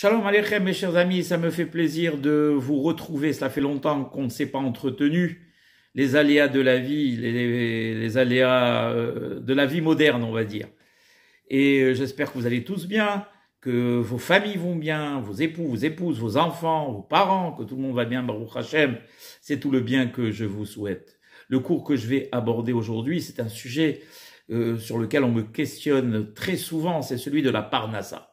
Shalom Aleichem, mes chers amis, ça me fait plaisir de vous retrouver. Cela fait longtemps qu'on ne s'est pas entretenu. Les aléas de la vie, les, aléas euh, de la vie moderne, on va dire. Et euh, j'espère que vous allez tous bien, que vos familles vont bien, vos époux, vos épouses, vos enfants, vos parents, que tout le monde va bien, Baruch Hashem. C'est tout le bien que je vous souhaite. Le cours que je vais aborder aujourd'hui, c'est un sujet euh, sur lequel on me questionne très souvent, c'est celui de la Parnassa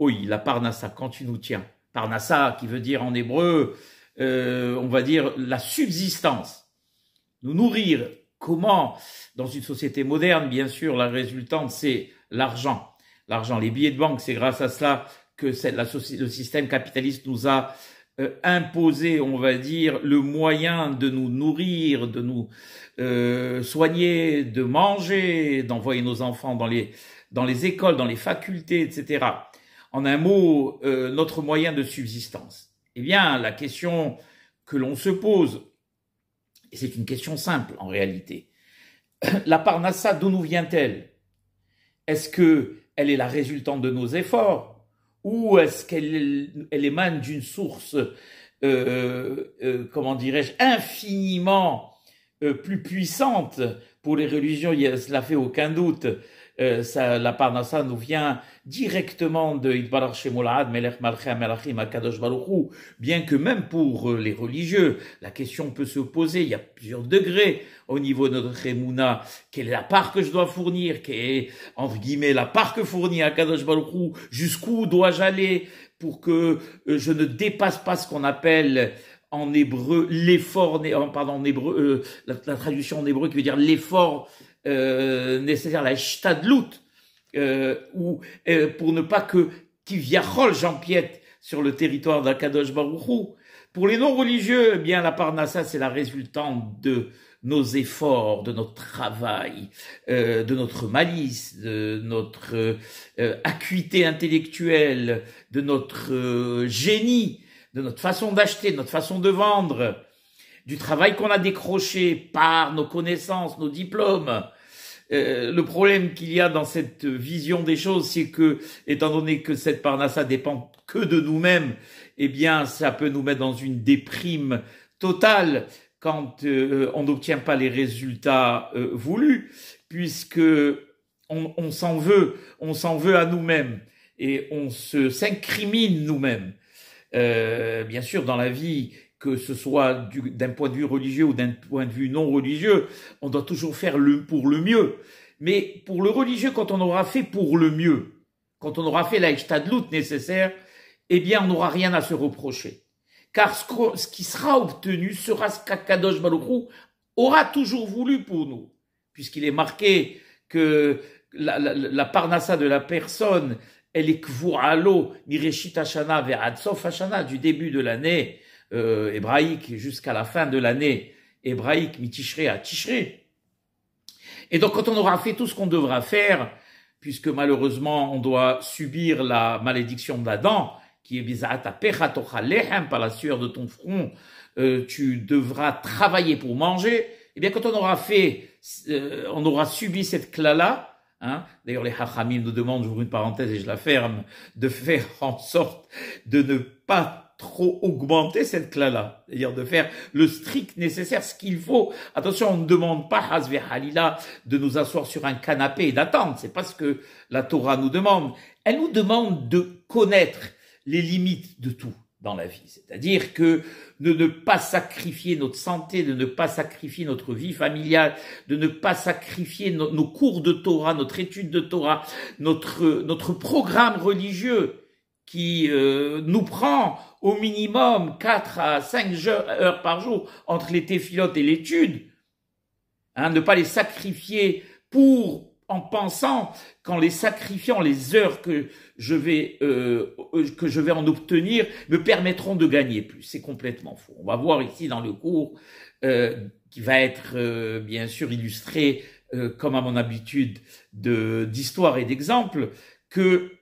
oui, la Parnassa, quand tu nous tiens. Parnassa, qui veut dire en hébreu, euh, on va dire la subsistance. Nous nourrir. Comment Dans une société moderne, bien sûr, la résultante, c'est l'argent. L'argent, les billets de banque, c'est grâce à cela que le système capitaliste nous a euh, imposé, on va dire, le moyen de nous nourrir, de nous euh, soigner, de manger, d'envoyer nos enfants dans les écoles, dans les facultés, etc en un mot, euh, notre moyen de subsistance Eh bien, la question que l'on se pose, et c'est une question simple en réalité, la parnassa, d'où nous vient-elle Est-ce que elle est la résultante de nos efforts ou est-ce qu'elle émane d'une source, euh, euh, comment dirais-je, infiniment plus puissante pour les religions, il cela fait aucun doute, euh, ça, la parnassa nous vient directement de Idbarach Melech Melachim bien que même pour euh, les religieux, la question peut se poser, il y a plusieurs degrés au niveau de notre Emouna, quelle est la part que je dois fournir, quelle est, entre guillemets, la part que fournit Kadosh Baruchu, jusqu'où dois-je aller pour que euh, je ne dépasse pas ce qu'on appelle en hébreu l'effort, pardon, en hébreu, la, traduction en hébreu qui veut dire l'effort euh, nécessaire, la euh, ou euh, pour ne pas que Jean j'empiète sur le territoire d'Akadosh Baruchou. Pour les non-religieux, eh bien, la parnassa, c'est la résultante de nos efforts, de notre travail, euh, de notre malice, de notre euh, acuité intellectuelle, de notre génie, de notre façon d'acheter, de notre façon de vendre du travail qu'on a décroché par nos connaissances, nos diplômes. Euh, le problème qu'il y a dans cette vision des choses, c'est que, étant donné que cette parnassa dépend que de nous-mêmes, eh bien, ça peut nous mettre dans une déprime totale quand euh, on n'obtient pas les résultats euh, voulus, puisque on, s'en veut, on s'en veut à nous-mêmes et on se s'incrimine nous-mêmes. bien sûr, dans la vie, que ce soit d'un point de vue religieux ou d'un point de vue non religieux, on doit toujours faire le, pour le mieux. Mais pour le religieux, quand on aura fait pour le mieux, quand on aura fait la nécessaire, eh bien, on n'aura rien à se reprocher. Car ce, qui sera obtenu sera ce qu'Akadosh Baruchou aura toujours voulu pour nous, puisqu'il est marqué que la, la, parnassa de la personne, elle est kvuralo, mireshit hashana vers du début de l'année euh, hébraïque jusqu'à la fin de l'année hébraïque, mitichré à tichré. Et donc quand on aura fait tout ce qu'on devra faire, puisque malheureusement on doit subir la malédiction d'Adam, qui est ta pechatocha lehem, par la sueur de ton front, euh, tu devras travailler pour manger, eh bien quand on aura fait, euh, on aura subi cette clala Hein D'ailleurs, les hachamim nous demandent, j'ouvre une parenthèse et je la ferme, de faire en sorte de ne pas trop augmenter cette classe là cest c'est-à-dire de faire le strict nécessaire, ce qu'il faut. Attention, on ne demande pas Halila de nous asseoir sur un canapé et d'attendre, c'est pas ce que la Torah nous demande. Elle nous demande de connaître les limites de tout dans la vie, c'est-à-dire que de ne pas sacrifier notre santé, de ne pas sacrifier notre vie familiale, de ne pas sacrifier nos cours de Torah, notre étude de Torah, notre notre programme religieux qui euh, nous prend au minimum 4 à 5 heures par jour entre les téfilotes et l'étude, hein, ne pas les sacrifier pour en pensant qu'en les sacrifiant, les heures que je vais euh, euh, que je vais en obtenir me permettront de gagner plus. C'est complètement faux. On va voir ici dans le cours euh, qui va être euh, bien sûr illustré, comme à mon habitude, d'histoire et d'exemple, que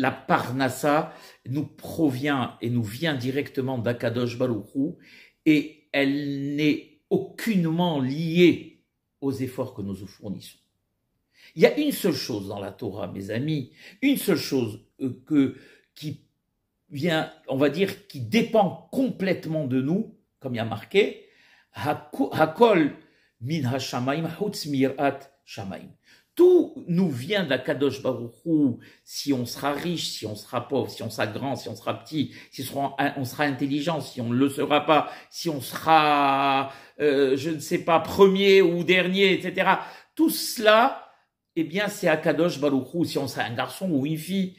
la parnassa nous provient et nous vient directement d'Akadosh Baruchou et elle n'est aucunement liée aux efforts que nous vous fournissons. Il y a une seule chose dans la Torah, mes amis, une seule chose euh, que, qui vient, on va dire, qui dépend complètement de nous, comme il y a marqué, Hakol min ha-shamayim hutz mirat shamaim. Tout nous vient d'Akadosh Baruchou. Si on sera riche, si on sera pauvre, si on sera grand, si on sera petit, si on sera, intelligent, si on ne le sera pas, si on sera, euh, je ne sais pas, premier ou dernier, etc. Tout cela, eh bien, c'est Akadosh Baruchou. Si on sera un garçon ou une fille,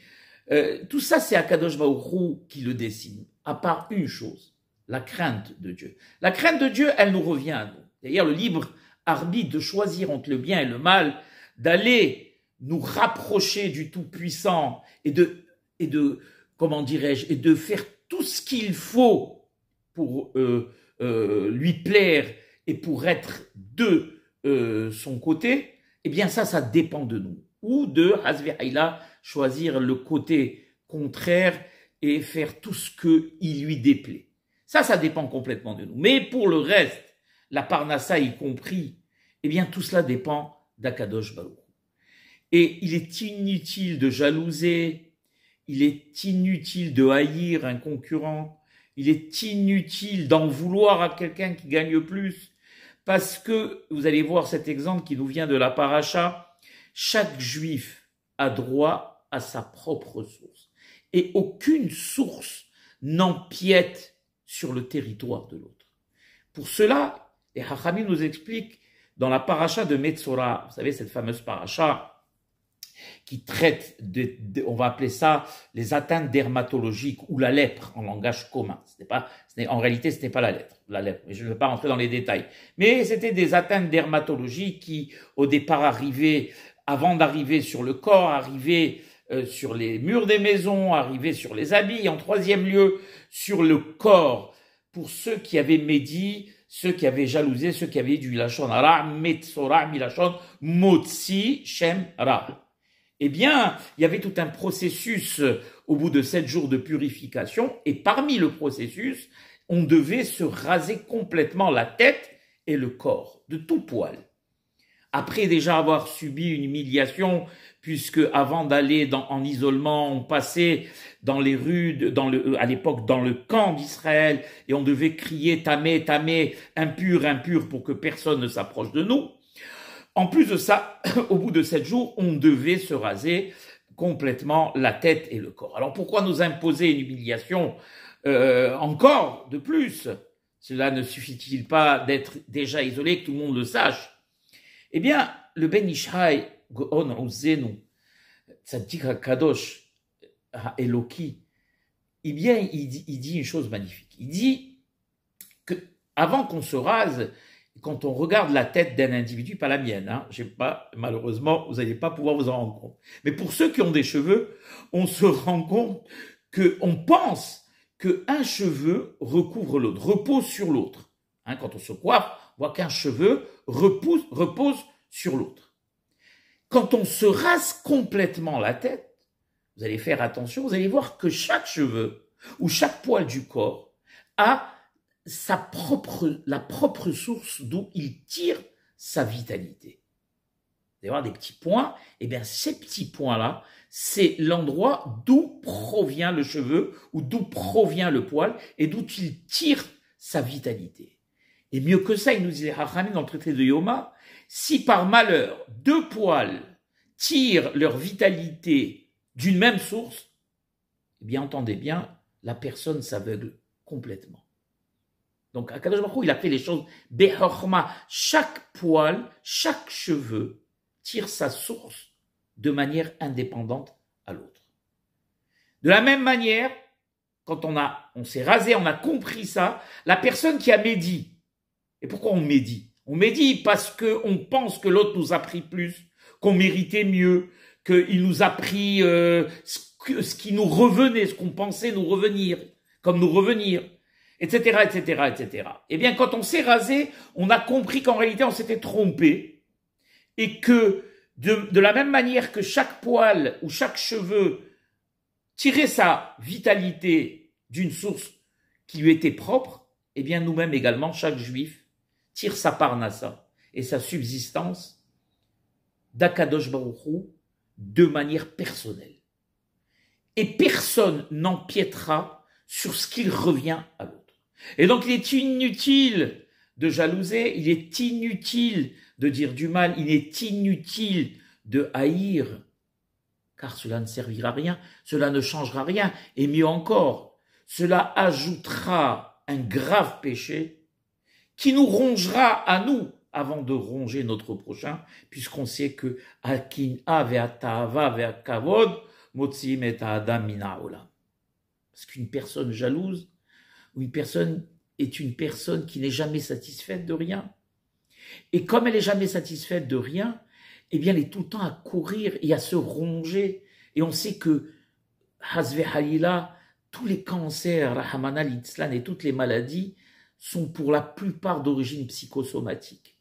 euh, tout ça, c'est Akadosh Baruchou qui le dessine. À part une chose, la crainte de Dieu. La crainte de Dieu, elle nous revient D'ailleurs, le libre arbitre de choisir entre le bien et le mal, d'aller nous rapprocher du Tout-Puissant et de, et de, comment dirais-je, et de faire tout ce qu'il faut pour euh, euh, lui plaire et pour être de euh, son côté, eh bien ça, ça dépend de nous. Ou de, ila choisir le côté contraire et faire tout ce qu'il lui déplaît. Ça, ça dépend complètement de nous. Mais pour le reste, la parnassa y compris, eh bien tout cela dépend d'Akadosh Baruch. Et il est inutile de jalouser, il est inutile de haïr un concurrent, il est inutile d'en vouloir à quelqu'un qui gagne plus, parce que, vous allez voir cet exemple qui nous vient de la paracha, chaque juif a droit à sa propre source, et aucune source n'empiète sur le territoire de l'autre. Pour cela, et Hachami nous explique dans la paracha de Metzora, vous savez, cette fameuse paracha qui traite, de, on va appeler ça les atteintes dermatologiques ou la lèpre en langage commun. Pas, en réalité, ce n'est pas la lèpre, la lèpre. Mais je ne veux pas rentrer dans les détails. Mais c'était des atteintes dermatologiques qui, au départ, arrivaient, avant d'arriver sur le corps, arrivaient euh, sur les murs des maisons, arrivaient sur les habits, en troisième lieu, sur le corps. Pour ceux qui avaient médit ceux qui avaient jalousé, ceux qui avaient du lachon ra, metsora, milachon, motsi, shem, ra. Eh bien, il y avait tout un processus euh, au bout de sept jours de purification, et parmi le processus, on devait se raser complètement la tête et le corps, de tout poil. Après déjà avoir subi une humiliation puisque avant d'aller en isolement, on passait dans les rues, dans le, euh, à l'époque dans le camp d'Israël, et on devait crier tamé, tamé, impur, impur, pour que personne ne s'approche de nous. En plus de ça, au bout de sept jours, on devait se raser complètement la tête et le corps. Alors pourquoi nous imposer une humiliation euh, encore de plus Cela ne suffit-il pas d'être déjà isolé, que tout le monde le sache Eh bien, le Ben eh bien, il dit, une chose magnifique. Il dit que avant qu'on se rase, quand on regarde la tête d'un individu, pas la mienne, hein, pas, malheureusement, vous n'allez pas pouvoir vous en rendre compte. Mais pour ceux qui ont des cheveux, on se rend compte que on pense que un cheveu recouvre l'autre, repose sur l'autre. Hein, quand on se coiffe, on voit qu'un cheveu repose sur l'autre quand on se rase complètement la tête, vous allez faire attention, vous allez voir que chaque cheveu ou chaque poil du corps a sa propre, la propre source d'où il tire sa vitalité. Vous allez voir des petits points, et eh bien ces petits points-là, c'est l'endroit d'où provient le cheveu ou d'où provient le poil et d'où il tire sa vitalité. Et mieux que ça, il nous dit Hachamim dans le traité de Yoma, si par malheur deux poils tirent leur vitalité d'une même source, eh bien entendez bien, la personne s'aveugle complètement. Donc à Baruch Hu, il a fait les choses behorma. Chaque poil, chaque cheveu tire sa source de manière indépendante à l'autre. De la même manière, quand on a, on s'est rasé, on a compris ça, la personne qui a médit, et pourquoi on médit on médit parce qu'on pense que l'autre nous a pris plus, qu'on méritait mieux, qu'il nous a pris euh, ce, qui nous revenait, ce qu'on pensait nous revenir, comme nous revenir, etc., etc., etc. Eh bien, quand on s'est rasé, on a compris qu'en réalité, on s'était trompé et que de, de, la même manière que chaque poil ou chaque cheveu tirait sa vitalité d'une source qui lui était propre, eh bien nous-mêmes également, chaque juif, tire sa parnassa et sa subsistance d'Akadosh Baruchou de manière personnelle. Et personne n'empiétera sur ce qu'il revient à l'autre. Et donc il est inutile de jalouser, il est inutile de dire du mal, il est inutile de haïr, car cela ne servira à rien, cela ne changera rien, et mieux encore, cela ajoutera un grave péché qui nous rongera à nous avant de ronger notre prochain, puisqu'on sait que Akin'a kavod et Parce qu'une personne jalouse ou une personne est une personne qui n'est jamais satisfaite de rien. Et comme elle n'est jamais satisfaite de rien, eh bien elle est tout le temps à courir et à se ronger. Et on sait que Hazve tous les cancers, l'itslan » et toutes les maladies sont pour la plupart d'origine psychosomatique.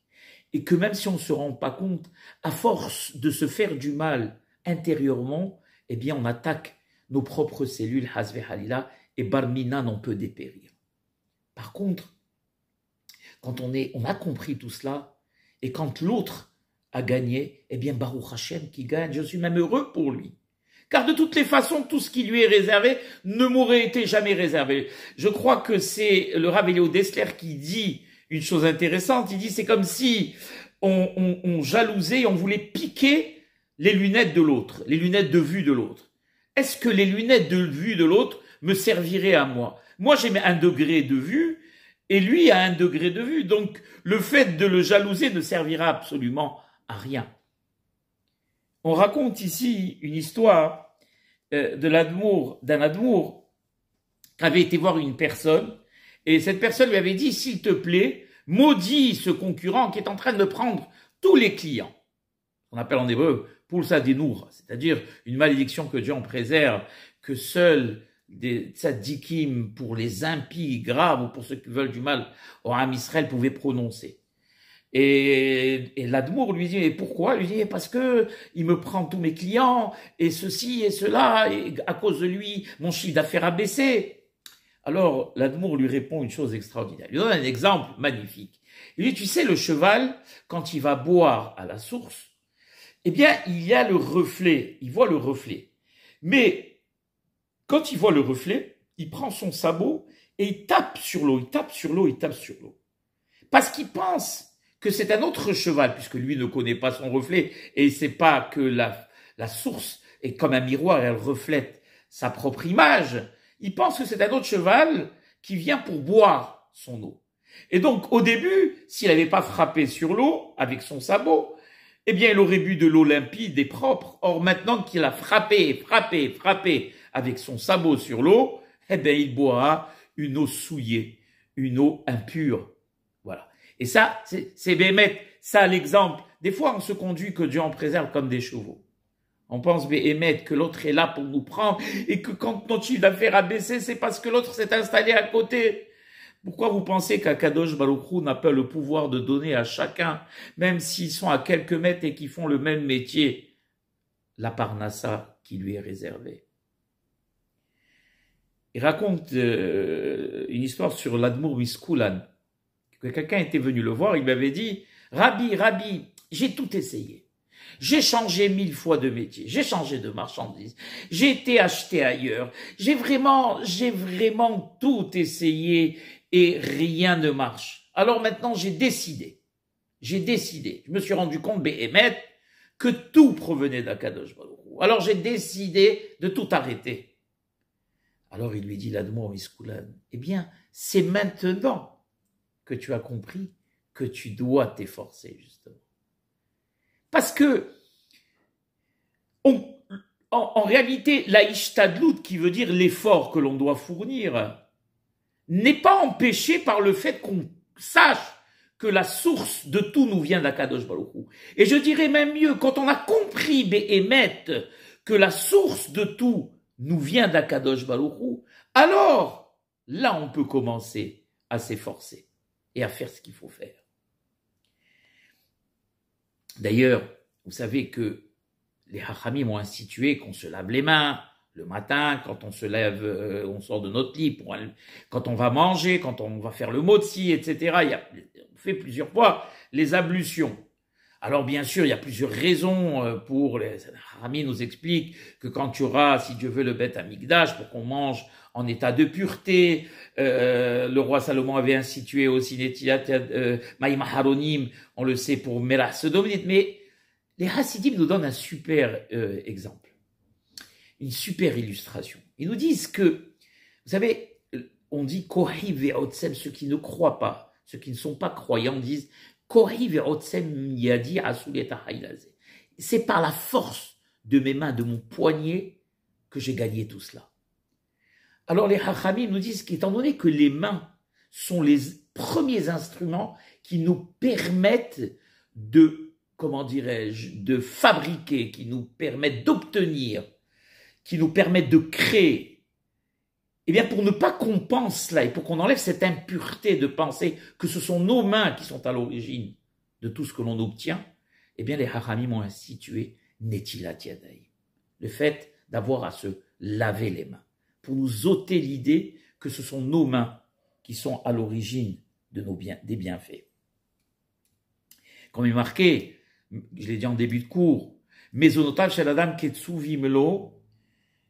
Et que même si on ne se rend pas compte, à force de se faire du mal intérieurement, eh bien on attaque nos propres cellules, et Barmina n'en peut dépérir. Par contre, quand on, est, on a compris tout cela, et quand l'autre a gagné, eh bien Baruch Hashem qui gagne, je suis même heureux pour lui. Car de toutes les façons, tout ce qui lui est réservé ne m'aurait été jamais réservé. Je crois que c'est le Ravelio Dessler qui dit une chose intéressante. Il dit c'est comme si on, on jalousait et on voulait piquer les lunettes de l'autre, les lunettes de vue de l'autre. Est-ce que les lunettes de vue de l'autre me serviraient à moi Moi, j'ai un degré de vue et lui a un degré de vue. Donc, le fait de le jalouser ne servira absolument à rien. On raconte ici une histoire euh, de l'admour, d'un admour qui avait été voir une personne et cette personne lui avait dit s'il te plaît, maudit ce concurrent qui est en train de prendre tous les clients. On appelle en hébreu pulsa dinour, c'est-à-dire une malédiction que Dieu en préserve, que seul des tzadikim pour les impies graves ou pour ceux qui veulent du mal au Israël pouvaient prononcer. Et, l'Admour lui dit, et pourquoi lui dit, parce que il me prend tous mes clients, et ceci et cela, et à cause de lui, mon chiffre d'affaires a baissé. Alors, l'Admour lui répond une chose extraordinaire. Il lui donne un exemple magnifique. Il lui dit, tu sais, le cheval, quand il va boire à la source, eh bien, il y a le reflet, il voit le reflet. Mais quand il voit le reflet, il prend son sabot et il tape sur l'eau, il tape sur l'eau, il tape sur l'eau. Parce qu'il pense que c'est un autre cheval, puisque lui ne connaît pas son reflet, et il sait pas que la, la source est comme un miroir, elle reflète sa propre image. Il pense que c'est un autre cheval qui vient pour boire son eau. Et donc, au début, s'il n'avait pas frappé sur l'eau avec son sabot, eh bien, il aurait bu de l'eau limpide et propre. Or, maintenant qu'il a frappé, frappé, frappé avec son sabot sur l'eau, eh bien, il boira une eau souillée, une eau impure. Et ça, c'est Bémet, ça l'exemple. Des fois, on se conduit que Dieu en préserve comme des chevaux. On pense Bémet, que l'autre est là pour nous prendre et que quand il a baissé, c'est parce que l'autre s'est installé à côté. Pourquoi vous pensez qu'Akadosh Balokrou n'a pas le pouvoir de donner à chacun, même s'ils sont à quelques mètres et qu'ils font le même métier, la parnassa qui lui est réservée Il raconte euh, une histoire sur l'Admour Miskulan quelqu'un était venu le voir, il m'avait dit, Rabbi, Rabbi, j'ai tout essayé. J'ai changé mille fois de métier, j'ai changé de marchandise, j'ai été acheté ailleurs, j'ai vraiment, j'ai vraiment tout essayé et rien ne marche. Alors maintenant, j'ai décidé, j'ai décidé, je me suis rendu compte, Béhémet, que tout provenait d'Akadosh Baruch Alors j'ai décidé de tout arrêter. Alors il lui dit, l'Admour Miskoulan, eh bien, c'est maintenant que tu as compris que tu dois t'efforcer, justement. Parce que, en, réalité, la qui veut dire l'effort que l'on doit fournir, n'est pas empêché par le fait qu'on sache que la source de tout nous vient d'Akadosh baloukou Et je dirais même mieux, quand on a compris, Béhémet, que la source de tout nous vient d'Akadosh Baruch alors là on peut commencer à s'efforcer et à faire ce qu'il faut faire. D'ailleurs, vous savez que les hachamim ont institué qu'on se lave les mains le matin, quand on se lève, euh, on sort de notre lit, quand on va manger, quand on va faire le motzi, etc. Il y on fait plusieurs fois les ablutions. Alors bien sûr, il y a plusieurs raisons euh, pour les Haramis nous expliquent que quand tu auras, si Dieu veut, le bête à migdash pour qu'on mange en état de pureté. Euh, le roi Salomon avait institué aussi les euh, on le sait pour Merah Sodomit. mais les Hasidim nous donnent un super euh, exemple, une super illustration. Ils nous disent que, vous savez, on dit Kohi ve'otsem, ceux qui ne croient pas, ceux qui ne sont pas croyants disent ve'otsem yadi C'est par la force de mes mains, de mon poignet, que j'ai gagné tout cela. Alors les Hachamim nous disent qu'étant donné que les mains sont les premiers instruments qui nous permettent de, comment dirais-je, de fabriquer, qui nous permettent d'obtenir, qui nous permettent de créer, eh bien pour ne pas qu'on pense cela et pour qu'on enlève cette impureté de penser que ce sont nos mains qui sont à l'origine de tout ce que l'on obtient, eh bien les Hachamim ont institué Netilat Yadai, le fait d'avoir à se laver les mains pour nous ôter l'idée que ce sont nos mains qui sont à l'origine de nos biens, des bienfaits. Comme il est marqué, je l'ai dit en début de cours, mais sous vie qui l'eau,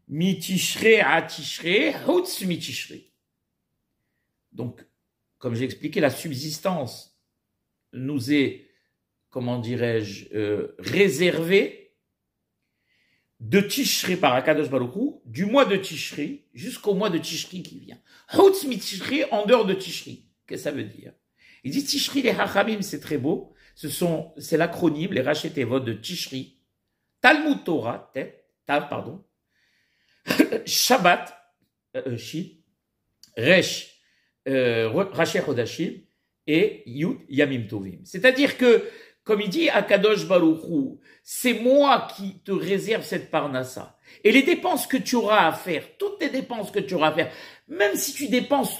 mitishre atishre hutz mitichere. Donc, comme j'ai expliqué, la subsistance nous est, comment dirais-je, euh, réservée de Tishri par Akadosh Baloku, du mois de Tishri jusqu'au mois de Tishri qui vient. mit Tishri en dehors de Tishri. Qu'est-ce que ça veut dire Il dit Tishri les Hachamim, c'est très beau. Ce sont, c'est l'acronyme, les Rachetevot de Tishri. Talmud Torah, Tal, pardon. Shabbat, euh, euh Shin. Euh, Rachet et Yamim Tovim. C'est-à-dire que comme il dit à Kadosh Baruchou, c'est moi qui te réserve cette parnassa. Et les dépenses que tu auras à faire, toutes les dépenses que tu auras à faire, même si tu dépenses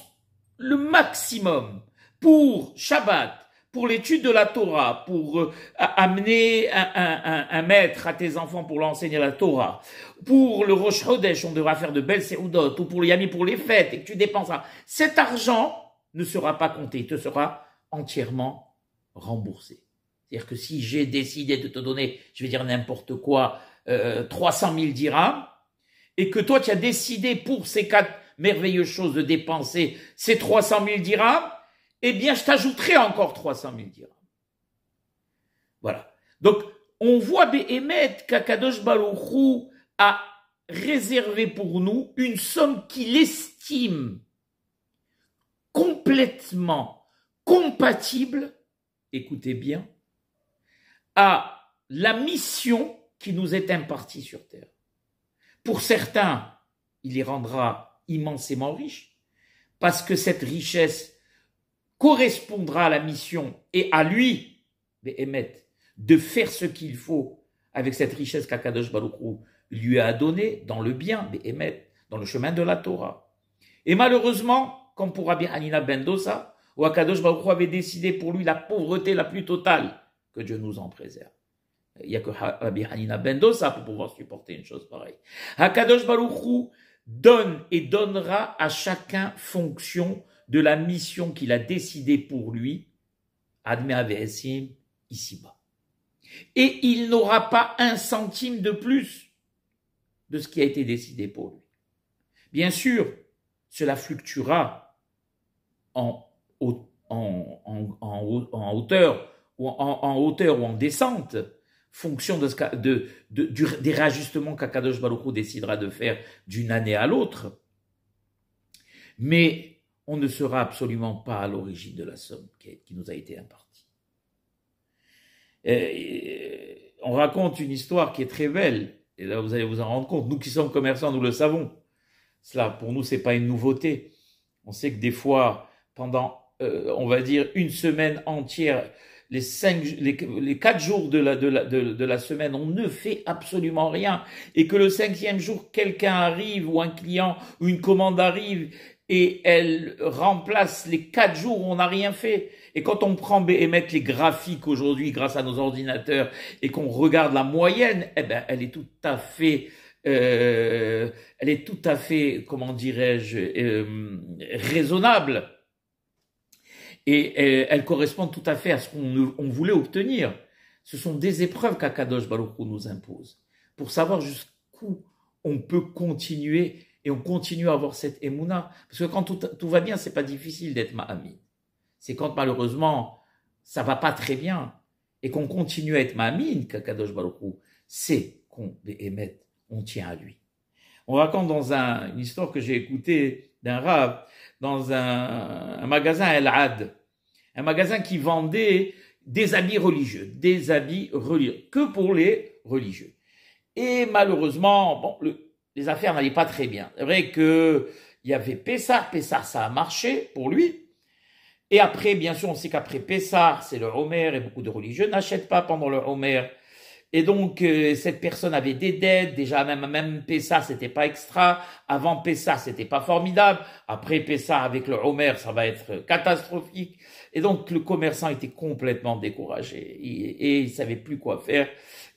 le maximum pour Shabbat, pour l'étude de la Torah, pour euh, amener un, maître à tes enfants pour l'enseigner la Torah, pour le Rosh Hodesh, on devra faire de belles séoudotes, ou pour les Yami pour les fêtes, et que tu dépenses Cet argent ne sera pas compté, te sera entièrement remboursé. C'est-à-dire que si j'ai décidé de te donner, je vais dire n'importe quoi, euh, 300 000 dirhams, et que toi tu as décidé pour ces quatre merveilleuses choses de dépenser ces 300 000 dirhams, eh bien je t'ajouterai encore 300 000 dirhams. Voilà. Donc on voit Béhémet qu'Akadosh Baruchou a réservé pour nous une somme qu'il estime complètement compatible, écoutez bien, à la mission qui nous est impartie sur Terre. Pour certains, il les rendra immensément riches, parce que cette richesse correspondra à la mission et à lui, de faire ce qu'il faut avec cette richesse qu'Akadosh Baloukrou lui a donnée dans le bien, Béhémeth, dans le chemin de la Torah. Et malheureusement, comme pour bien Anina Bendosa, où Akadosh Baloukrou avait décidé pour lui la pauvreté la plus totale, que Dieu nous en préserve. Il n'y a que Rabbi Hanina Bendosa pour pouvoir supporter une chose pareille. Hakadosh Baruchou donne et donnera à chacun fonction de la mission qu'il a décidée pour lui, Adme Avesim, ici-bas. Et il n'aura pas un centime de plus de ce qui a été décidé pour lui. Bien sûr, cela fluctuera en, en, en, en hauteur en, hauteur ou en descente, fonction de, ce, des réajustements qu'Akadosh Baloukou décidera de faire d'une année à l'autre. Mais on ne sera absolument pas à l'origine de la somme qui, nous a été impartie. Et on raconte une histoire qui est très belle, et là vous allez vous en rendre compte. Nous qui sommes commerçants, nous le savons. Cela, pour nous, c'est pas une nouveauté. On sait que des fois, pendant, euh, on va dire, une semaine entière, les, quatre jours de la, semaine, on ne fait absolument rien, et que le cinquième jour, quelqu'un arrive, ou un client, ou une commande arrive, et elle remplace les quatre jours où on n'a rien fait. Et quand on prend et met les graphiques aujourd'hui grâce à nos ordinateurs et qu'on regarde la moyenne, eh ben, elle est tout à fait, euh, elle est tout à fait, comment dirais-je, euh, raisonnable. Et elles, correspondent tout à fait à ce qu'on voulait obtenir. Ce sont des épreuves qu'Akadosh Baruch nous impose pour savoir jusqu'où on peut continuer et on continue à avoir cette émouna. Parce que quand tout, va bien, c'est pas difficile d'être ma C'est quand malheureusement ça va pas très bien et qu'on continue à être ma amie, qu'Akadosh Baruch sait qu'on émet, on tient à lui. On raconte dans un, une histoire que j'ai écoutée d'un rave dans un, magasin El Had, un magasin qui vendait des habits religieux, des habits religieux, que pour les religieux. Et malheureusement, bon, les affaires n'allaient pas très bien. C'est vrai qu'il y avait Pessard Pessard ça a marché pour lui. Et après, bien sûr, on sait qu'après Pessard c'est le Homer et beaucoup de religieux n'achètent pas pendant le Homer et donc, euh, cette personne avait des dettes. Déjà, même, même PESA c'était pas extra. Avant PESA c'était pas formidable. Après PESA avec le Homer, ça va être catastrophique. Et donc, le commerçant était complètement découragé et, et il savait plus quoi faire.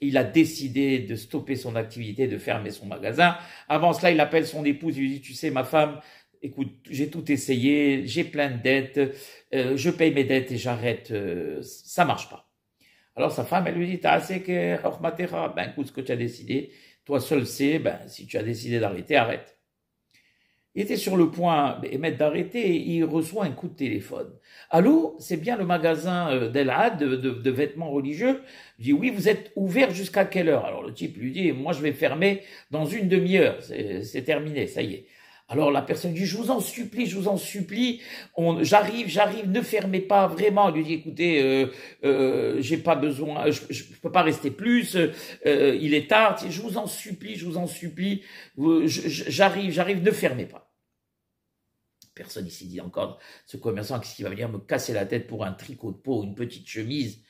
Il a décidé de stopper son activité, de fermer son magasin. Avant cela, il appelle son épouse, il lui dit, tu sais, ma femme, écoute, j'ai tout essayé, j'ai plein de dettes, euh, je paye mes dettes et j'arrête, euh, ça marche pas. Alors sa femme, elle lui dit, assez ah, ben écoute ce que tu as décidé, toi seul sais, ben si tu as décidé d'arrêter, arrête. Il était sur le point ben, d'arrêter et il reçoit un coup de téléphone. Allô, c'est bien le magasin euh, d'El de, de, vêtements religieux Il dit oui, vous êtes ouvert jusqu'à quelle heure Alors le type lui dit moi je vais fermer dans une demi-heure, c'est terminé, ça y est. Alors la personne dit, je vous en supplie, je vous en supplie, j'arrive, j'arrive, ne fermez pas vraiment. Elle lui dit, écoutez, euh, euh, j'ai pas besoin, je, ne peux pas rester plus, euh, il est tard, je vous en supplie, je vous en supplie, j'arrive, j'arrive, ne fermez pas. Personne ici dit encore, ce commerçant, qu'est-ce qu'il va venir me casser la tête pour un tricot de peau, une petite chemise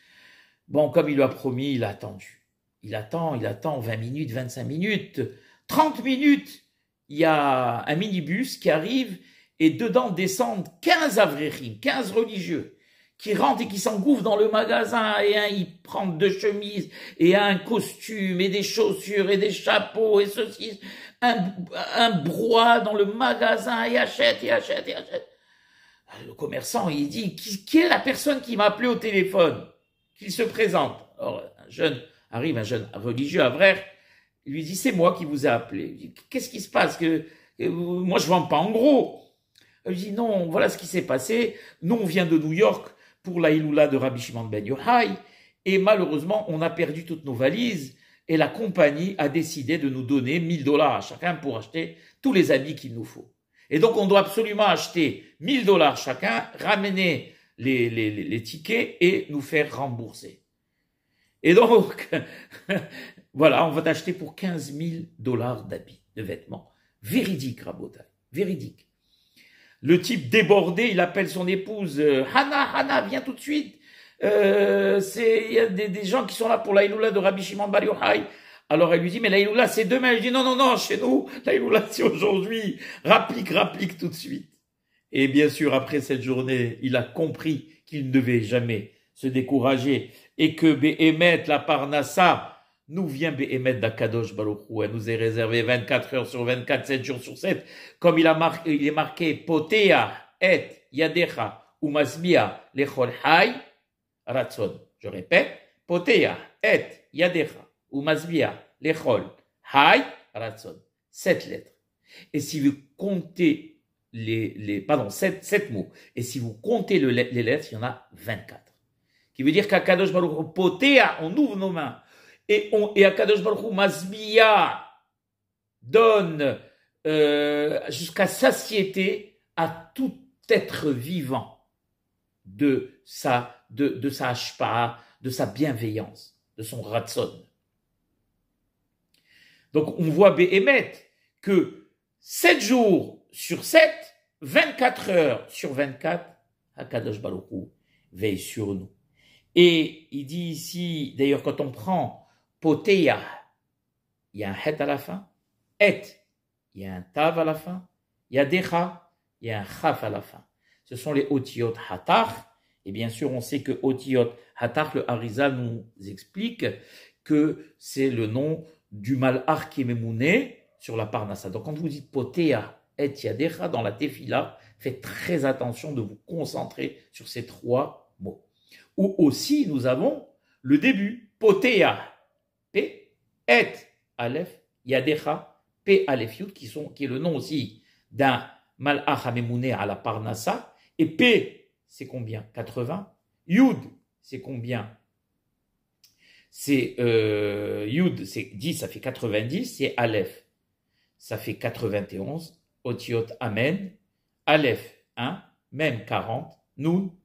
Bon, comme il lui a promis, il a attendu. Il attend, il attend 20 minutes, 25 minutes, 30 minutes il y a un minibus qui arrive et dedans descendent 15 avrérim, 15 religieux qui rentrent et qui s'engouffrent dans le magasin et un prennent prend deux chemises et un costume et des chaussures et des chapeaux et ceci un, un brouhaha dans le magasin et achète et achète et achète le commerçant il dit qui, est la personne qui m'a appelé au téléphone qu'il se présente or un jeune arrive un jeune religieux Avrère. Il lui dit, c'est moi qui vous ai appelé. Qu'est-ce qui se passe que, Moi, je vends pas en gros. Je lui dit, non, voilà ce qui s'est passé. Nous, on vient de New York pour la Iloula de Rabbi Shimon Ben Yohai Et malheureusement, on a perdu toutes nos valises. Et la compagnie a décidé de nous donner 1000 dollars à chacun pour acheter tous les habits qu'il nous faut. Et donc, on doit absolument acheter 1000 dollars chacun, ramener les, tickets et nous faire rembourser. Et donc, Voilà, on va t'acheter pour 15 000 dollars d'habits, de vêtements. Véridique, Rabotai, véridique. Le type débordé, il appelle son épouse euh, Hannah, Hana, viens tout de suite. Euh, c'est il y a des, gens qui sont là pour l'Aïloula de Rabbi Shimon Bar Alors elle lui dit mais l'Aïloula c'est demain. Je dit, non non non chez nous l'Aïloula c'est aujourd'hui. Rapplique rapplique tout de suite. Et bien sûr après cette journée il a compris qu'il ne devait jamais se décourager et que Béhémet la Parnassa nous vient émettre d'Akadosh Baruch Elle nous est réservée 24 heures sur 24, 7 jours sur 7. Comme il, a marqué, il est marqué, Potea et Yadecha ou Masbia lechol hay ratzon. Je répète, Potea et Yadecha ou Masbia lechol hay ratzon. Sept lettres. Et si vous comptez les, les pardon, sept, sept mots. Et si vous comptez les lettres, il y en a 24. Qui veut dire qu'Akadosh Baruch Hu, Potea, on ouvre nos mains et, on, et Akadosh Baruch Masbia donne euh, jusqu'à satiété à tout être vivant de sa, de, de sa hachepa de sa bienveillance, de son ratson. Donc on voit Béhemet que 7 jours sur 7, 24 heures sur 24, Akadosh Baruch veille sur nous. Et il dit ici, d'ailleurs quand on prend Poteya, il y a un het à la fin. Et, il y a un tav à la fin. Yadecha, il y a un chaf à la fin. Ce sont les otiot hatach. Et bien sûr, on sait que otiot hatach, le hariza nous explique que c'est le nom du mal « qui sur la parnassa. Donc quand vous dites potea et yadecha dans la tefila, faites très attention de vous concentrer sur ces trois mots. Ou aussi, nous avons le début, potéah ». Et Aleph, Yadecha, P Aleph Yud, qui, sont, qui est le nom aussi d'un Mal à la Parnassa. Et P, c'est combien 80. Yud, c'est combien C'est euh, Yud, c'est 10, ça fait 90. Et Aleph, ça fait 91. Otiot, Amen. Aleph, 1, même 40. Nous,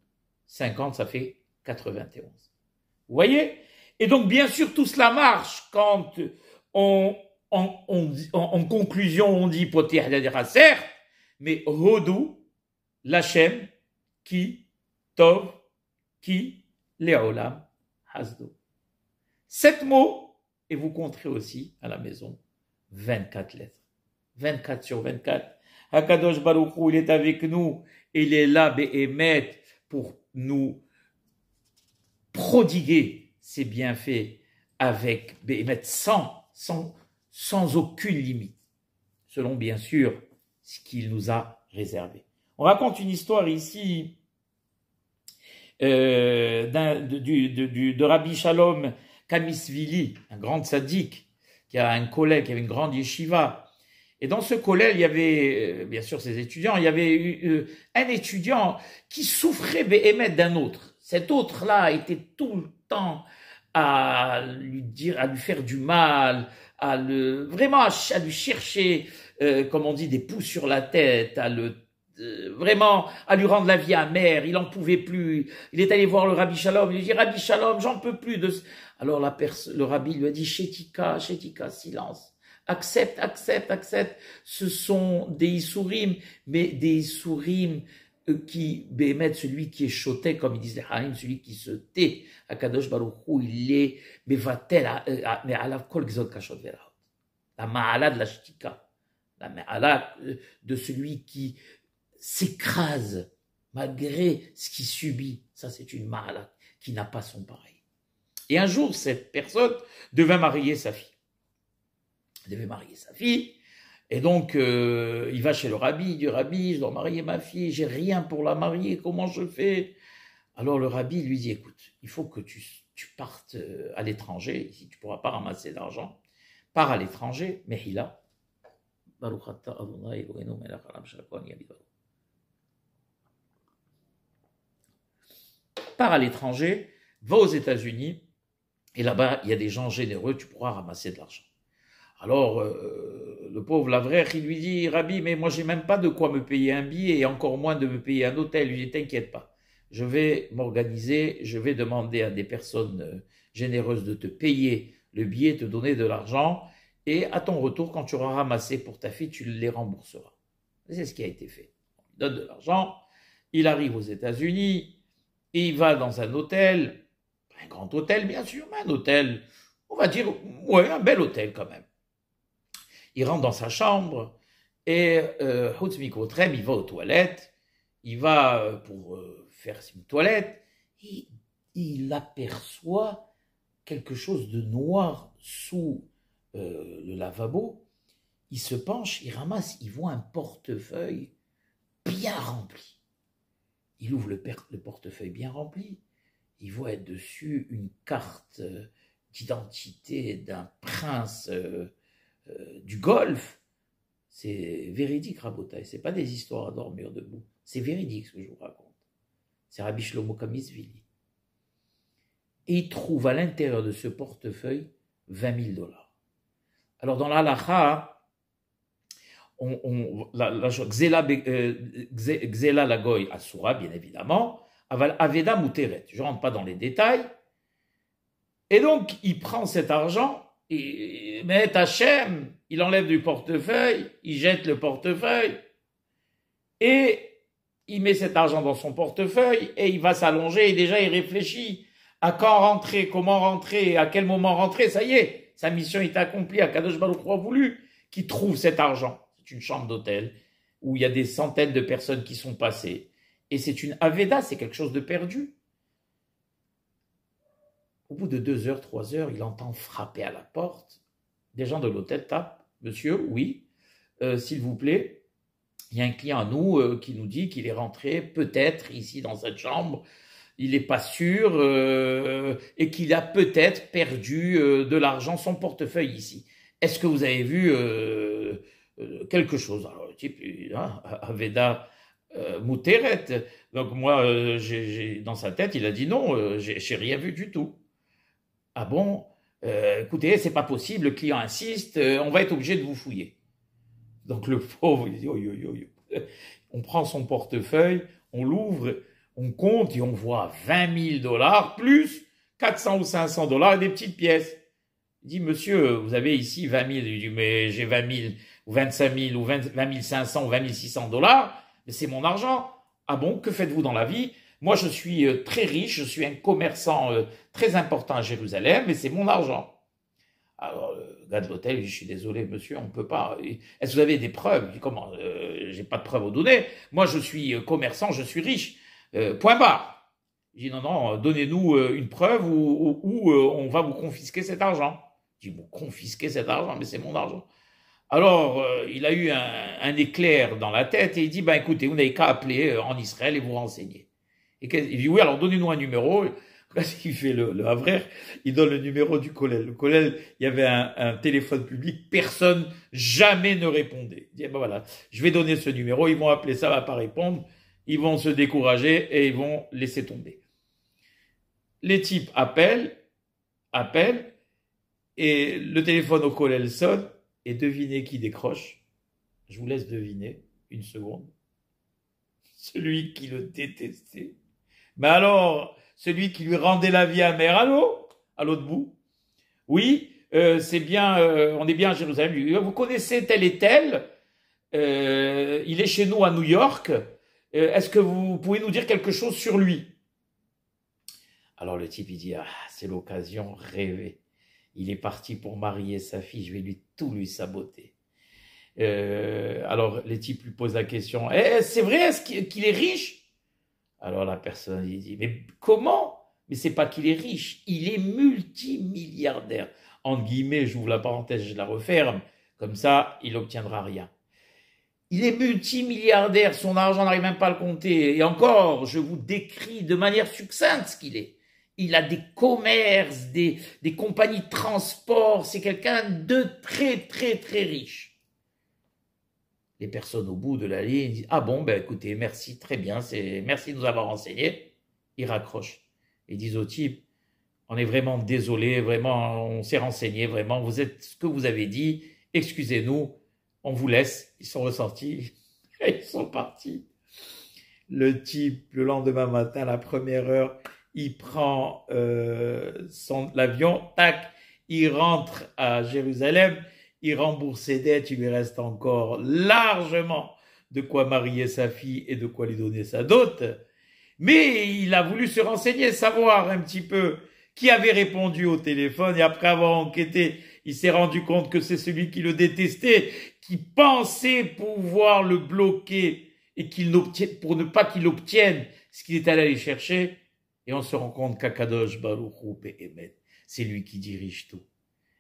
50, ça fait 91. Vous voyez et donc, bien sûr, tout cela marche quand on, en conclusion, on dit certes, mais Hodou, Lachem, qui, Tov, qui, Leolam, Hasdo. Sept mots, et vous compterez aussi à la maison 24 lettres. 24 sur 24. Hakadosh Baruch il est avec nous, il est là, Behemet, pour nous prodiguer ses bienfaits avec sans, sans, sans aucune limite, selon bien sûr ce qu'il nous a réservé. On raconte une histoire ici euh, de, Rabbi Shalom Kamisvili, un grand sadique, qui a un collègue, qui avait une grande yeshiva. Et dans ce collègue, il y avait, euh, bien sûr, ses étudiants, il y avait eu, euh, un étudiant qui souffrait béhémet d'un autre. Cet autre-là était tout, à lui dire, à lui faire du mal, à le vraiment à, lui chercher, euh, comme on dit, des poux sur la tête, à le euh, vraiment à lui rendre la vie amère. Il en pouvait plus. Il est allé voir le rabbi Shalom. Il lui dit Rabbi Shalom, j'en peux plus de. Alors le rabbi lui a dit Shetika, Shetika, silence. Accepte, accepte, accepte. Ce sont des sourimes, mais des sourimes. » qui, bémettent celui qui est choté, comme ils disent les Haïm, celui qui se tait, Akadosh Baruchou, il est, Bevatel, euh, mais kol gzod kashot La ma'ala de la shtika. La ma'ala euh, de celui qui s'écrase malgré ce qu'il subit. Ça, c'est une ma'ala qui n'a pas son pareil. Et un jour, cette personne devait marier sa fille. Elle devait marier sa fille. Et donc, euh, il va chez le rabbi, il dit Rabbi, je dois marier ma fille, j'ai rien pour la marier, comment je fais Alors le rabbi lui dit Écoute, il faut que tu, partes euh, à l'étranger, si tu ne pourras pas ramasser d'argent, pars à l'étranger, mais il a. Pars à l'étranger, va aux États-Unis, et là-bas, il y a des gens généreux, tu pourras ramasser de l'argent. Alors, euh, le pauvre Lavrère, il lui dit Rabbi, mais moi, j'ai même pas de quoi me payer un billet et encore moins de me payer un hôtel. Il lui T'inquiète pas, je vais m'organiser, je vais demander à des personnes euh, généreuses de te payer le billet, te donner de l'argent, et à ton retour, quand tu auras ramassé pour ta fille, tu les rembourseras. C'est ce qui a été fait. On donne de l'argent, il arrive aux États-Unis, et il va dans un hôtel, un grand hôtel, bien sûr, mais un hôtel, on va dire, ouais, un bel hôtel quand même. Il rentre dans sa chambre et euh, il va aux toilettes, il va euh, pour euh, faire une toilette, il aperçoit quelque chose de noir sous euh, le lavabo. Il se penche, il ramasse, il voit un portefeuille bien rempli. Il ouvre le, portefeuille bien rempli. Il voit dessus une carte d'identité d'un prince euh, du golf, C'est véridique, Rabotai. C'est pas des histoires à dormir debout. C'est véridique ce que je vous raconte. C'est Rabbi Shlomo Kamisvili. Et il trouve à l'intérieur de ce portefeuille 20 000 dollars. Alors dans la on, on, la, la, Xela, euh, Asura, bien évidemment, Aveda muteret. Je ne rentre pas dans les détails. Et donc, il prend cet argent il met Hachem, il enlève du portefeuille, il jette le portefeuille, et il met cet argent dans son portefeuille, et il va s'allonger, et déjà il réfléchit à quand rentrer, comment rentrer, à quel moment rentrer, ça y est, sa mission est accomplie, à Kadosh Baruch voulu qu'il trouve cet argent. C'est une chambre d'hôtel où il y a des centaines de personnes qui sont passées, et c'est une Aveda, c'est quelque chose de perdu. Au bout de deux heures, trois heures, il entend frapper à la porte. Des gens de l'hôtel tapent. Monsieur, oui, euh, s'il vous plaît, il y a un client à nous euh, qui nous dit qu'il est rentré peut-être ici dans cette chambre, il n'est pas sûr, euh, et qu'il a peut-être perdu de l'argent, son portefeuille ici. Est-ce que vous avez vu quelque chose Alors le type, ah, Aveda Mouteret. Donc moi, dans sa tête, il a dit non, j'ai rien vu du tout. Ah bon euh, Écoutez, c'est pas possible, le client insiste, euh, on va être obligé de vous fouiller. Donc le pauvre, il dit oh, yo, yo, yo. On prend son portefeuille, on l'ouvre, on compte et on voit 20 000 dollars plus 400 ou 500 dollars et des petites pièces. Il dit, monsieur, vous avez ici 20 000. Il dit, mais j'ai 20 000 ou 25 000 ou 20, 20 500 ou 20 600 dollars, mais c'est mon argent. Ah bon, que faites-vous dans la vie moi, je suis euh, très riche, je suis un commerçant euh, très important à Jérusalem, mais c'est mon argent. Alors, le euh, gars de l'hôtel, je suis désolé, monsieur, on ne peut pas. Est-ce que vous avez des preuves Je dis, comment Je J'ai pas de preuves à donner. Moi, je suis commerçant, je suis riche. point barre. Je dis, non, non, donnez-nous une preuve ou, on va vous confisquer cet argent. Je dis, vous confisquez cet argent, mais c'est mon argent. Alors, il a eu un, un, éclair dans la tête et il dit, ben écoutez, vous n'avez qu'à appeler en Israël et vous renseigner. Et il dit, oui, alors donnez-nous un numéro. Qu'est-ce qu'il fait le, le Il donne le numéro du collège. Le collège, il y avait un, téléphone public, personne jamais ne répondait. Il dit, ah ben voilà, je vais donner ce numéro, ils vont appeler, ça va pas répondre, ils vont se décourager et ils vont laisser tomber. Les types appellent, appellent, et le téléphone au collège sonne, et devinez qui décroche. Je vous laisse deviner, une seconde. Celui qui le détestait mais alors, celui qui lui rendait la vie amère, allô À l'autre bout Oui, euh, c'est bien, euh, on est bien à Jérusalem. Euh, vous connaissez tel et tel Il est chez nous à New York. Est-ce que vous pouvez nous dire quelque chose sur lui Alors le type, il dit, ah, c'est l'occasion rêvée. Il est parti pour marier sa fille, je vais lui tout lui saboter. alors le type lui pose la question, eh, c'est vrai, est-ce qu'il est riche alors la personne dit, mais comment Mais c'est pas qu'il est riche, il est multimilliardaire. En guillemets, j'ouvre la parenthèse, je la referme. Comme ça, il n'obtiendra rien. Il est multimilliardaire, son argent n'arrive même pas à le compter. Et encore, je vous décris de manière succincte ce qu'il est. Il a des commerces, des, des compagnies de transport. C'est quelqu'un de très, très, très riche les personnes au bout de la ligne disent Ah bon, ben écoutez, merci, très bien, c'est merci de nous avoir renseigné. » Ils raccrochent. et disent au type On est vraiment désolé, vraiment, on s'est renseigné, vraiment, vous êtes ce que vous avez dit, excusez-nous, on vous laisse. Ils sont ressortis, ils sont partis. Le type, le lendemain matin, à la première heure, il prend euh, son l'avion, tac, il rentre à Jérusalem il rembourse ses dettes, il lui reste encore largement de quoi marier sa fille et de quoi lui donner sa dot. Mais il a voulu se renseigner, savoir un petit peu qui avait répondu au téléphone et après avoir enquêté, il s'est rendu compte que c'est celui qui le détestait, qui pensait pouvoir le bloquer et qu'il n'obtient, pour ne pas qu'il obtienne ce qu'il est allé chercher. Et on se rend compte qu'Akadosh Baruch Hu c'est lui qui dirige tout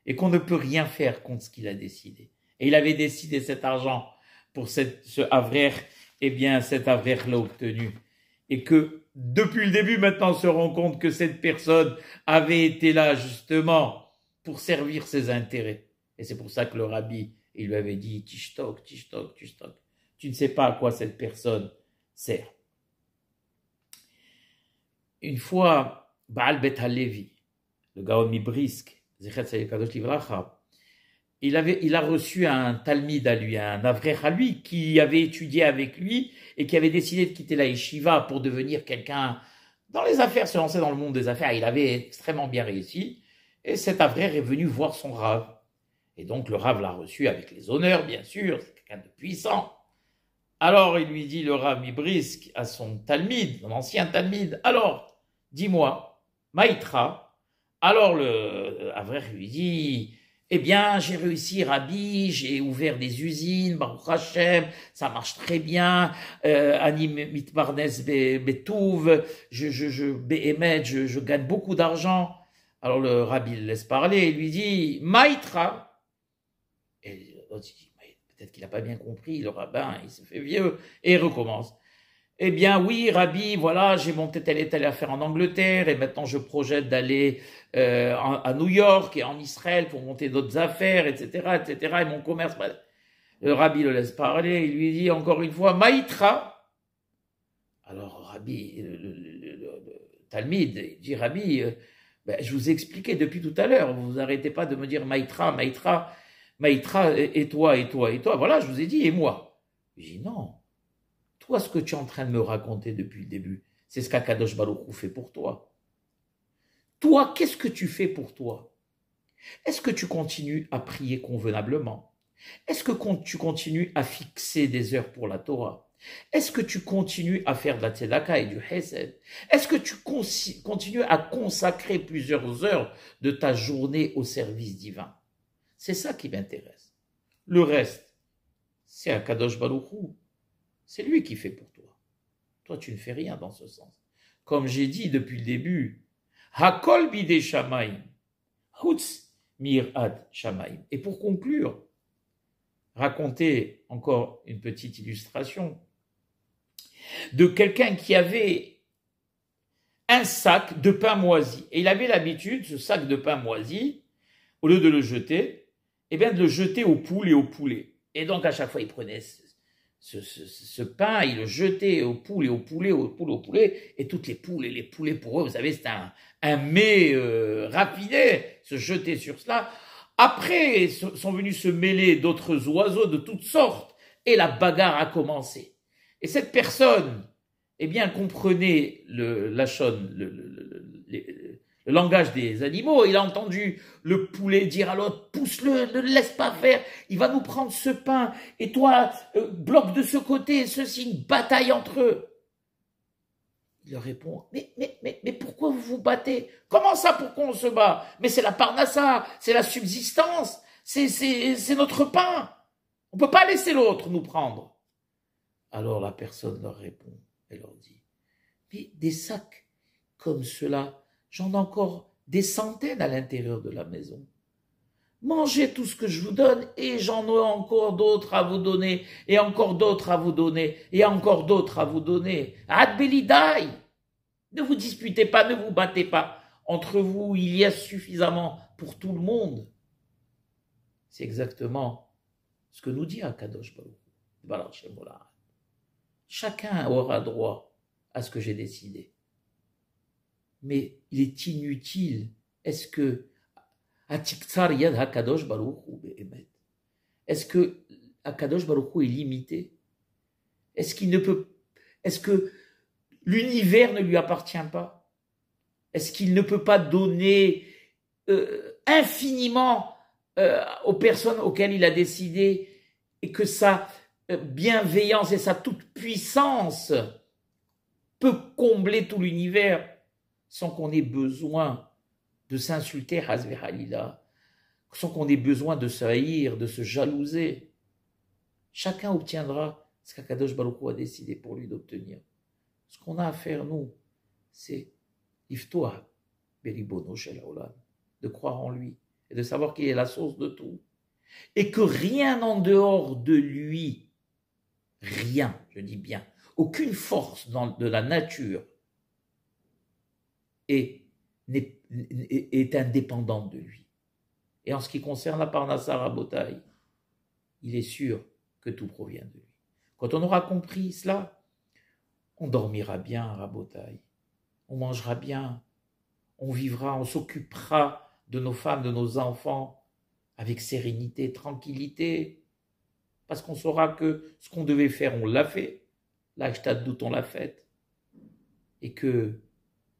et qu'on ne peut rien faire contre ce qu'il a décidé. Et il avait décidé cet argent pour cette, ce avraire, et eh bien cet avraire l'a obtenu. Et que depuis le début maintenant on se rend compte que cette personne avait été là justement pour servir ses intérêts. Et c'est pour ça que le rabbi, il lui avait dit, Tishtok, Tishtok, Tishtok. Tu ne sais pas à quoi cette personne sert. Une fois, Baal Bet Halevi, le Gaon brisque il, il a reçu un Talmud à lui, un Avrer à lui, qui avait étudié avec lui et qui avait décidé de quitter la Yeshiva pour devenir quelqu'un dans les affaires, se lancer dans le monde des affaires. Il avait extrêmement bien réussi. Et cet Avrer est venu voir son Rav. Et donc le Rav l'a reçu avec les honneurs, bien sûr, c'est quelqu'un de puissant. Alors il lui dit le Rav brisque à son Talmud, son ancien Talmud, alors dis-moi, Maïtra, alors le euh, Avrer lui dit, eh bien, j'ai réussi, Rabbi, j'ai ouvert des usines, Baruch ça marche très bien, euh, Anim Mitmarnes Betouv, je, je, je, je, gagne beaucoup d'argent. Alors le Rabbi le laisse parler et lui dit, Ma'itra. Et l'autre dit, peut-être qu'il n'a pas bien compris, le rabbin, il se fait vieux, et recommence. Eh bien oui, Rabbi, voilà, j'ai monté telle et telle affaire en Angleterre et maintenant je projette d'aller euh, à New York et en Israël pour monter d'autres affaires, etc., etc. Et mon commerce. Le Rabbi le laisse parler. Il lui dit encore une fois, Maïtra. Alors Rabbi, le, dit Rabbi, euh, ben, je vous ai expliqué depuis tout à l'heure. Vous arrêtez pas de me dire Maïtra, Maïtra, Maïtra, et, toi, et toi, et toi. Voilà, je vous ai dit et moi. Je non. Toi, ce que tu es en train de me raconter depuis le début, c'est ce qu'Akadosh Baruch fait pour toi. Toi, qu'est-ce que tu fais pour toi Est-ce que tu continues à prier convenablement Est-ce que tu continues à fixer des heures pour la Torah Est-ce que tu continues à faire de la tzedaka et du hesed Est-ce que tu continues à consacrer plusieurs heures de ta journée au service divin C'est ça qui m'intéresse. Le reste, c'est Akadosh Baruch c'est lui qui fait pour toi. Toi, tu ne fais rien dans ce sens. Comme j'ai dit depuis le début, Hakol bide shamaim, ad shamaim. Et pour conclure, raconter encore une petite illustration de quelqu'un qui avait un sac de pain moisi. Et il avait l'habitude, ce sac de pain moisi, au lieu de le jeter, eh bien, de le jeter aux poules et aux poulets. Et donc, à chaque fois, il prenait ce, pain, il le jetait aux poules et aux poulets, aux poules, aux poulets, et toutes les poules et les poulets pour eux, vous savez, c'est un, un mets euh, se jeter sur cela. Après sont venus se mêler d'autres oiseaux de toutes sortes, et la bagarre a commencé. Et cette personne, eh bien, comprenait le, la chaune, le, le langage des animaux. Il a entendu le poulet dire à l'autre, pousse-le, ne le laisse pas faire, il va nous prendre ce pain, et toi, euh, bloque de ce côté, ceci, une bataille entre eux. Il leur répond, mais, mais, mais, mais pourquoi vous vous battez Comment ça, pourquoi on se bat Mais c'est la parnassa, c'est la subsistance, c'est, c'est, c'est notre pain. On peut pas laisser l'autre nous prendre. Alors la personne leur répond, elle leur dit, mais des sacs comme cela J'en ai encore des centaines à l'intérieur de la maison. Mangez tout ce que je vous donne et j'en ai encore d'autres à vous donner et encore d'autres à vous donner et encore d'autres à vous donner. Adbelidai Ne vous disputez pas, ne vous battez pas. Entre vous, il y a suffisamment pour tout le monde. C'est exactement ce que nous dit Akadosh Baruch Chacun aura droit à ce que j'ai décidé. Mais il est inutile. Est-ce que Hakadosh Est-ce que Hakadosh Baroukh est limité Est-ce qu'il ne peut Est-ce que l'univers ne lui appartient pas Est-ce qu'il ne peut pas donner euh, infiniment euh, aux personnes auxquelles il a décidé et que sa euh, bienveillance et sa toute puissance peut combler tout l'univers sans qu'on ait besoin de s'insulter, sans qu'on ait besoin de se haïr, de se jalouser. Chacun obtiendra ce qu'Akadosh Baruch a décidé pour lui d'obtenir. Ce qu'on a à faire, nous, c'est de croire en lui et de savoir qu'il est la source de tout. Et que rien en dehors de lui, rien, je dis bien, aucune force de la nature et est, est indépendante de lui. Et en ce qui concerne la Parnassar Rabotay, il est sûr que tout provient de lui. Quand on aura compris cela, on dormira bien à Rabotay, on mangera bien, on vivra, on s'occupera de nos femmes, de nos enfants, avec sérénité, tranquillité, parce qu'on saura que ce qu'on devait faire, on l'a fait, d'où on l'a fait, et que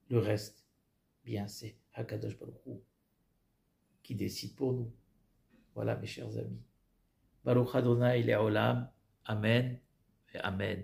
le reste, bien, c'est Hakadosh Baruch qui décide pour nous. Voilà, mes chers amis. Baruch Adonai Olam, Amen et Amen.